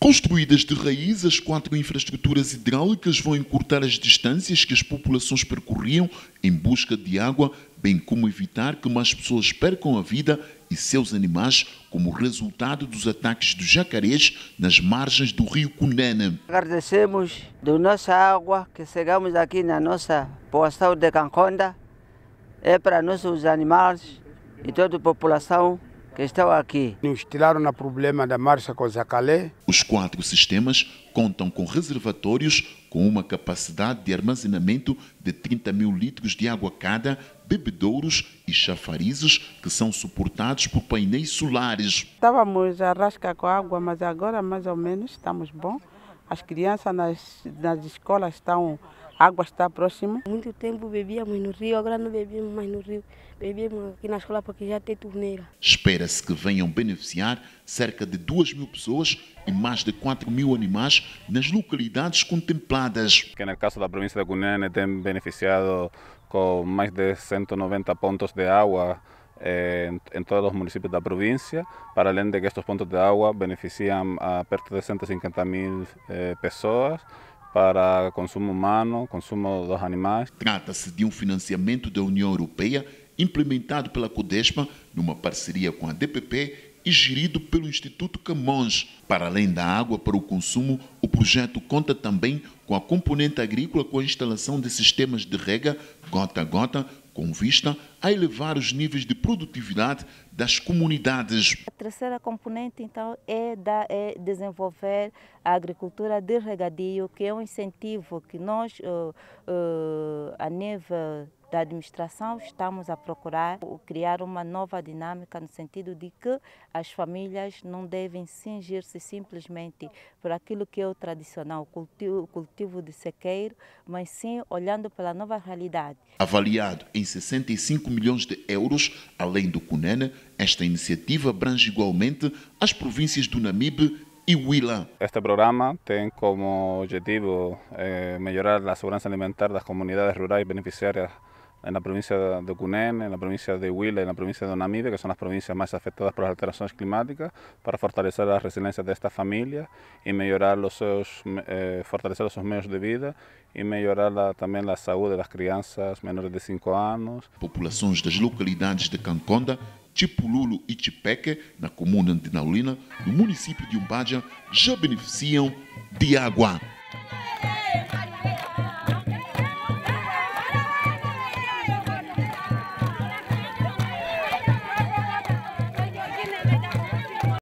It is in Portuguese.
Construídas de raiz, as quatro infraestruturas hidráulicas vão encurtar as distâncias que as populações percorriam em busca de água, bem como evitar que mais pessoas percam a vida e seus animais como resultado dos ataques dos jacarés nas margens do rio Cunene. Agradecemos da nossa água que chegamos aqui na nossa poção de Canconda. É para nossos animais e toda a população que estão aqui. Nos tiraram na problema da marcha com Zacalé. Os quatro sistemas contam com reservatórios com uma capacidade de armazenamento de 30 mil litros de água cada, bebedouros e chafarizes que são suportados por painéis solares. Estávamos a rasca com água, mas agora mais ou menos estamos bom. As crianças nas, nas escolas estão água está próxima. Muito tempo bebíamos no rio, agora não bebíamos mais no rio. Bebíamos aqui na escola porque já tem torneira. Espera-se que venham beneficiar cerca de 2 mil pessoas e mais de 4 mil animais nas localidades contempladas. Que no caso da província da Cunene tem beneficiado com mais de 190 pontos de água eh, em, em, todos os municípios da província, para além de que estes pontos de água beneficiam a perto de 150 mil eh, pessoas para consumo humano, consumo dos animais. Trata-se de um financiamento da União Europeia implementado pela Codespa numa parceria com a DPP e gerido pelo Instituto Camões. Para além da água para o consumo, o projeto conta também com a componente agrícola com a instalação de sistemas de rega gota a gota com vista a elevar os níveis de produtividade das comunidades. A terceira componente, então, é, da, é desenvolver a agricultura de regadio, que é um incentivo que nós, uh, uh, a nível da administração, estamos a procurar criar uma nova dinâmica no sentido de que as famílias não devem cingir-se simplesmente por aquilo que é o tradicional cultivo, cultivo de sequeiro, mas sim olhando pela nova realidade. Avaliado em 65 milhões de euros, além do CUNENA, esta iniciativa abrange igualmente as províncias do Namibe este programa tem como objetivo eh, a segurança alimentar das comunidades rurais beneficiárias na província provincia de Cunene, na província provincia de Huila e na província provincia de Namibe, que são as províncias mais afetadas por alterações climáticas, para fortalecer a resiliência desta família e melhorar os seus, eh, fortalecer de vida e melhorar a, también la salud de menores de 5 anos. Populações das localidades de Canconda Tipululo e Tipeque, na comuna de Naulina, no município de Umbadia, já beneficiam de água.